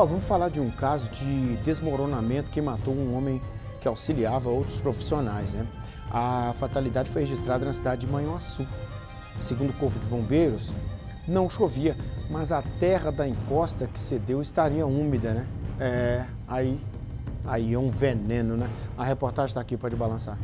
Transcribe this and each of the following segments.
Ó, vamos falar de um caso de desmoronamento que matou um homem que auxiliava outros profissionais, né? A fatalidade foi registrada na cidade de Manhuaçu. Segundo o Corpo de Bombeiros, não chovia, mas a terra da encosta que cedeu estaria úmida, né? É, aí, aí é um veneno, né? A reportagem está aqui, pode balançar.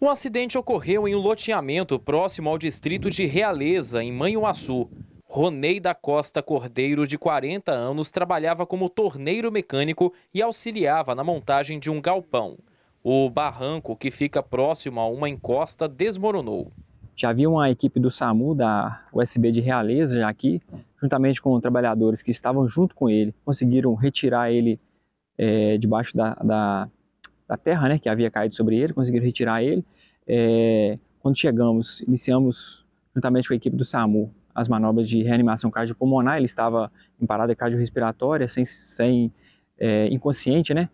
O acidente ocorreu em um loteamento próximo ao distrito de Realeza, em Manhuaçu. Ronei da Costa Cordeiro, de 40 anos, trabalhava como torneiro mecânico e auxiliava na montagem de um galpão. O barranco, que fica próximo a uma encosta, desmoronou. Já havia uma equipe do SAMU, da USB de Realeza, já aqui, juntamente com trabalhadores que estavam junto com ele, conseguiram retirar ele é, debaixo da, da, da, terra né, que havia caído sobre ele, conseguiram retirar ele. É, quando chegamos, iniciamos juntamente com a equipe do SAMU, as manobras de reanimação cardiopulmonar. Ele estava em parada cardiorrespiratória, sem, sem é, inconsciente, né?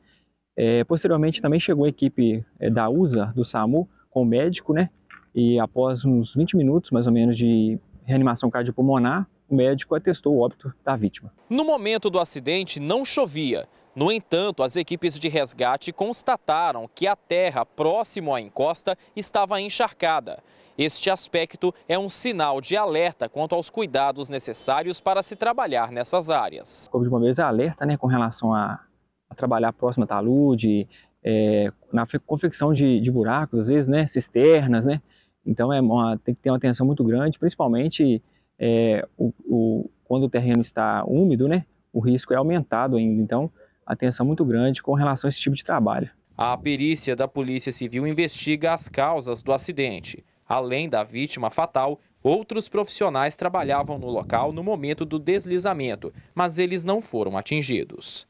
É, posteriormente também chegou a equipe é, da USA, do SAMU, com o médico, né? E após uns 20 minutos, mais ou menos, de reanimação cardiopulmonar, o médico atestou o óbito da vítima. No momento do acidente, não chovia, no entanto, as equipes de resgate constataram que a terra próximo à encosta estava encharcada. Este aspecto é um sinal de alerta quanto aos cuidados necessários para se trabalhar nessas áreas. Como de de vez é alerta né, com relação a, a trabalhar próximo à talude, é, na confecção de, de, buracos, às vezes, né, cisternas, né? Então é uma, tem que ter uma atenção muito grande, principalmente é, o, o, quando o terreno está úmido, né? O risco é aumentado ainda. Então, atenção muito grande com relação a esse tipo de trabalho. A perícia da Polícia Civil investiga as causas do acidente. Além da vítima fatal, outros profissionais trabalhavam no local no momento do deslizamento, mas eles não foram atingidos.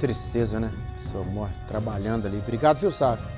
Tristeza, né? Sua morte trabalhando ali. Obrigado, viu, Sávio?